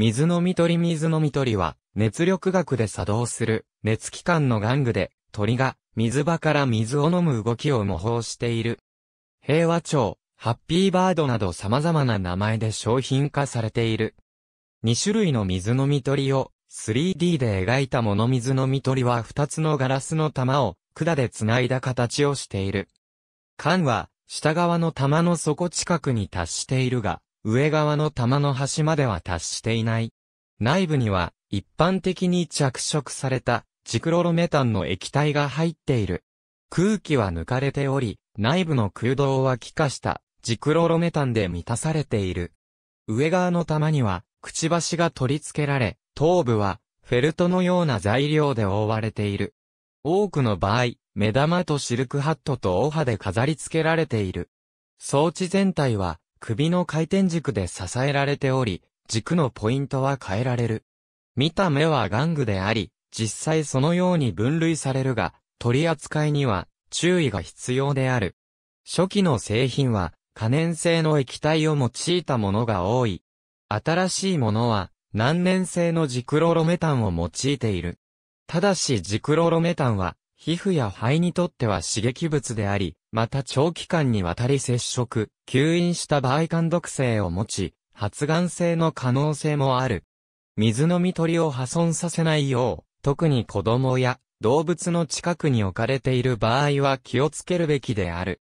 水のみ取り水のみ取りは、熱力学で作動する、熱機関の玩具で、鳥が、水場から水を飲む動きを模倣している。平和町、ハッピーバードなど様々な名前で商品化されている。2種類の水のみ取りを 3D で描いたもの水のみ取りは2つのガラスの玉を管で繋いだ形をしている。缶は下側の玉の底近くに達しているが、上側の玉の端までは達していない。内部には、一般的に着色された、ジクロロメタンの液体が入っている。空気は抜かれており、内部の空洞は気化した、ジクロロメタンで満たされている。上側の玉には、くちばしが取り付けられ、頭部は、フェルトのような材料で覆われている。多くの場合、目玉とシルクハットとオハで飾り付けられている。装置全体は、首の回転軸で支えられており、軸のポイントは変えられる。見た目は玩具であり、実際そのように分類されるが、取り扱いには注意が必要である。初期の製品は可燃性の液体を用いたものが多い。新しいものは難燃性のジクロロメタンを用いている。ただしジクロロメタンは皮膚や肺にとっては刺激物であり、また長期間にわたり接触、吸引した場合間毒性を持ち、発がん性の可能性もある。水飲み鳥を破損させないよう、特に子供や動物の近くに置かれている場合は気をつけるべきである。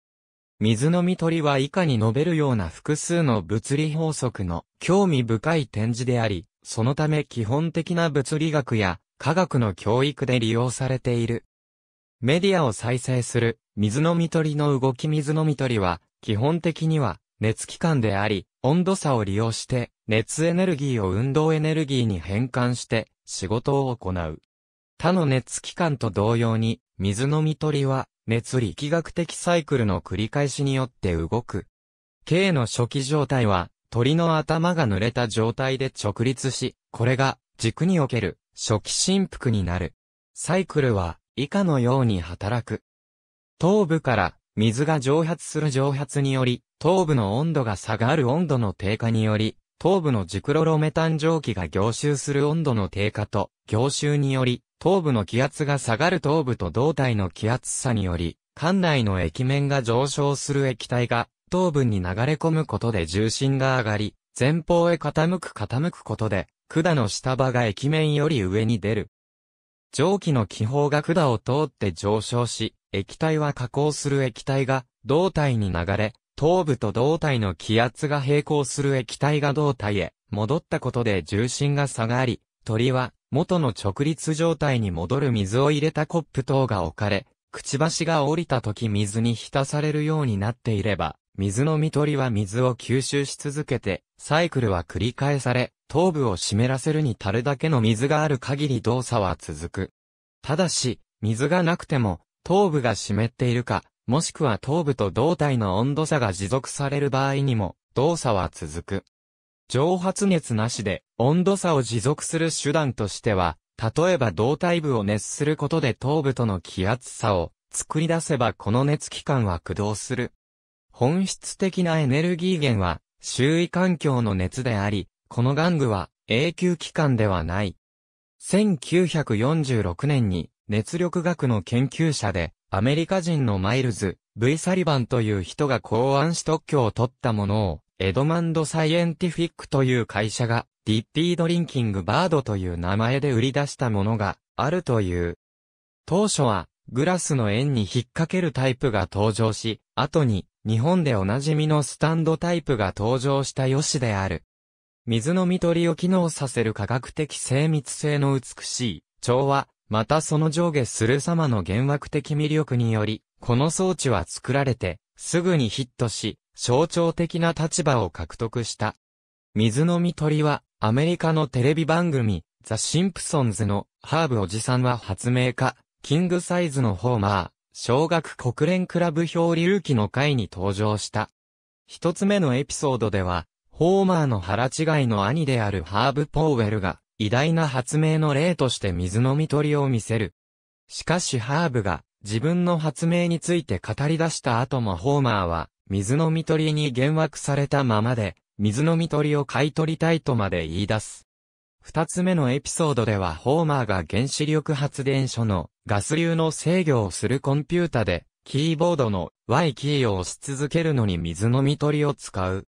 水飲み鳥は以下に述べるような複数の物理法則の興味深い展示であり、そのため基本的な物理学や科学の教育で利用されている。メディアを再生する水飲み取りの動き水飲み取りは、基本的には、熱機関であり、温度差を利用して、熱エネルギーを運動エネルギーに変換して、仕事を行う。他の熱機関と同様に、水飲み取りは、熱力学的サイクルの繰り返しによって動く。K の初期状態は、鳥の頭が濡れた状態で直立し、これが、軸における、初期振幅になる。サイクルは、以下のように働く。頭部から水が蒸発する蒸発により、頭部の温度が下がる温度の低下により、頭部のジクロロメタン蒸気が凝集する温度の低下と、凝集により、頭部の気圧が下がる頭部と胴体の気圧差により、管内の液面が上昇する液体が、頭部に流れ込むことで重心が上がり、前方へ傾く傾くことで、管の下場が液面より上に出る。蒸気の気泡が管を通って上昇し、液体は下降する液体が胴体に流れ、頭部と胴体の気圧が並行する液体が胴体へ戻ったことで重心が下がり、鳥は元の直立状態に戻る水を入れたコップ等が置かれ、くちばしが降りた時水に浸されるようになっていれば、水の見取りは水を吸収し続けて、サイクルは繰り返され、頭部を湿らせるに足るだけの水がある限り動作は続く。ただし、水がなくても、頭部が湿っているか、もしくは頭部と胴体の温度差が持続される場合にも、動作は続く。蒸発熱なしで、温度差を持続する手段としては、例えば胴体部を熱することで頭部との気圧差を作り出せばこの熱機関は駆動する本質的なエネルギー源は、周囲環境の熱であり、この玩具は永久期間ではない。1946年に熱力学の研究者でアメリカ人のマイルズ、V サリバンという人が考案し特許を取ったものをエドマンドサイエンティフィックという会社がディッピードリンキングバードという名前で売り出したものがあるという。当初はグラスの円に引っ掛けるタイプが登場し、後に、日本でおなじみのスタンドタイプが登場した良しである。水の見取りを機能させる科学的精密性の美しい調和、またその上下する様の幻惑的魅力により、この装置は作られて、すぐにヒットし、象徴的な立場を獲得した。水の見取りは、アメリカのテレビ番組、ザ・シンプソンズのハーブおじさんは発明家、キングサイズのホーマー、小学国連クラブ表流記の回に登場した。一つ目のエピソードでは、ホーマーの腹違いの兄であるハーブ・ポーウェルが、偉大な発明の例として水飲み取りを見せる。しかしハーブが、自分の発明について語り出した後もホーマーは、水飲み取りに幻惑されたままで、水飲み取りを買い取りたいとまで言い出す。二つ目のエピソードではホーマーが原子力発電所のガス流の制御をするコンピュータで、キーボードの Y キーを押し続けるのに水の見取りを使う。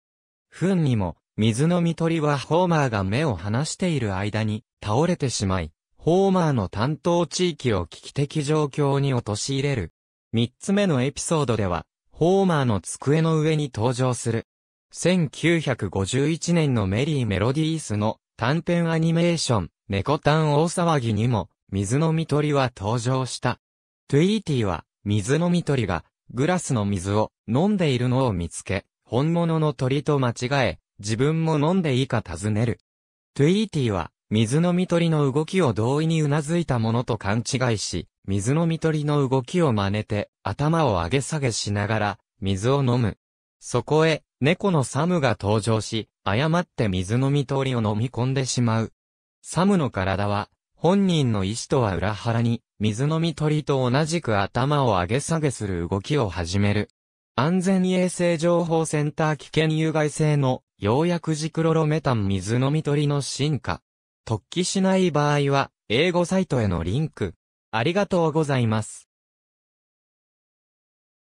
フンにも、水の見取りはホーマーが目を離している間に倒れてしまい、ホーマーの担当地域を危機的状況に陥れる。三つ目のエピソードでは、ホーマーの机の上に登場する。1951年のメリーメロディースの短編アニメーション、猫炭大騒ぎにも、水のみ鳥は登場した。トゥイーティーは、水のみ鳥が、グラスの水を飲んでいるのを見つけ、本物の鳥と間違え、自分も飲んでいいか尋ねる。トゥイーティーは、水のみ鳥の動きを同意にうなずいたものと勘違いし、水のみ鳥の動きを真似て、頭を上げ下げしながら、水を飲む。そこへ、猫のサムが登場し、誤って水飲み通りを飲み込んでしまう。サムの体は、本人の意志とは裏腹に、水飲み鳥と同じく頭を上げ下げする動きを始める。安全衛生情報センター危険有害性の、ようやくジクロロメタン水飲み鳥の進化。突起しない場合は、英語サイトへのリンク。ありがとうございます。